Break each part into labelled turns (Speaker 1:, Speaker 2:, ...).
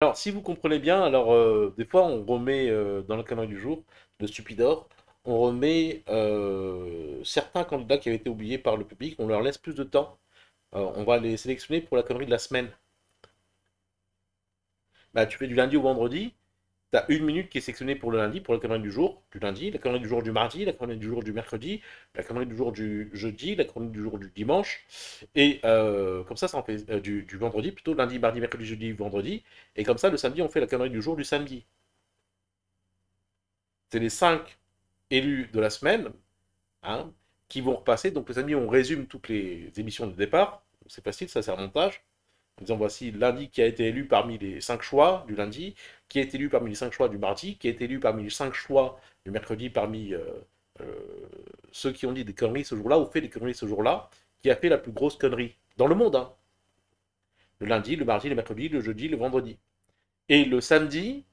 Speaker 1: Alors, si vous comprenez bien, alors euh, des fois on remet euh, dans le canal du jour de Stupidor, on remet euh, certains candidats qui avaient été oubliés par le public, on leur laisse plus de temps. on va les sélectionner pour la connerie de la semaine. Bah, tu fais du lundi au vendredi, tu as une minute qui est sectionnée pour le lundi, pour la caméra du jour, du lundi, la caméra du jour du mardi, la caméra du jour du mercredi, la caméra du jour du jeudi, la caméra du jour du dimanche. Et euh, comme ça, ça en fait euh, du, vendredi, plutôt lundi, mardi, mercredi, jeudi, vendredi. Et comme ça, le samedi, on fait la caméra du jour du samedi. C'est les cinq élus de la semaine hein, qui vont repasser. Donc le samedi, on résume toutes les émissions de départ. C'est facile, ça c'est un montage en disant voici lundi qui a été élu parmi les cinq choix du lundi, qui a été élu parmi les cinq choix du mardi, qui a été élu parmi les cinq choix du mercredi, parmi euh, euh, ceux qui ont dit des conneries ce jour-là ou fait des conneries ce jour-là, qui a fait la plus grosse connerie dans le monde. Hein. Le lundi, le mardi, le mercredi, le jeudi, le vendredi. Et le samedi,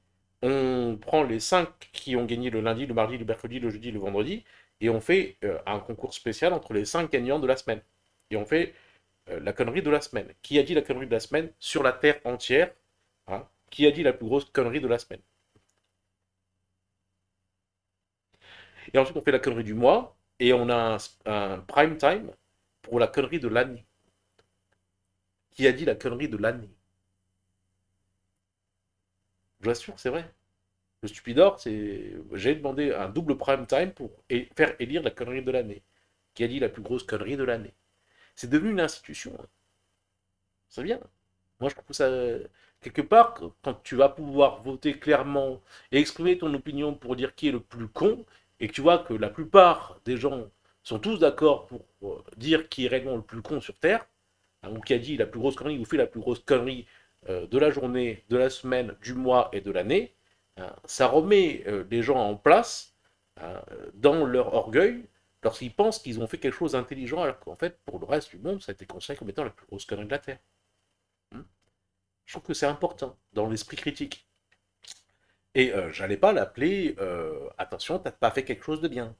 Speaker 1: on prend les cinq qui ont gagné le lundi, le mardi, le mercredi, le jeudi, le vendredi, et on fait euh, un concours spécial entre les cinq gagnants de la semaine. Et on fait euh, la connerie de la semaine. Qui a dit la connerie de la semaine sur la Terre entière hein? Qui a dit la plus grosse connerie de la semaine Et ensuite, on fait la connerie du mois et on a un, prime time pour la connerie de l'année. Qui a dit la connerie de l'année Je l'assure, c'est vrai. Le stupidor, c'est. J'ai demandé un double prime time pour faire élire la connerie de l'année. Qui a dit la plus grosse connerie de l'année c'est devenu une institution. C'est bien. Moi, je trouve ça. Quelque part, quand tu vas pouvoir voter clairement et exprimer ton opinion pour dire qui est le plus con, et que tu vois que la plupart des gens sont tous d'accord pour euh, dire qui est réellement le plus con sur Terre, hein, ou qui a dit la plus grosse connerie ou fait la plus grosse connerie euh, de la journée, de la semaine, du mois et de l'année, hein, ça remet euh, les gens en place hein, dans leur orgueil lorsqu'ils pensent qu'ils ont fait quelque chose d'intelligent, alors qu'en fait, pour le reste du monde, ça a été considéré comme étant la plus grosse connerie de la Terre. Hmm? je trouve que c'est important dans l'esprit critique. Et je euh, j'allais pas l'appeler euh, attention, t'as pas fait quelque chose de bien.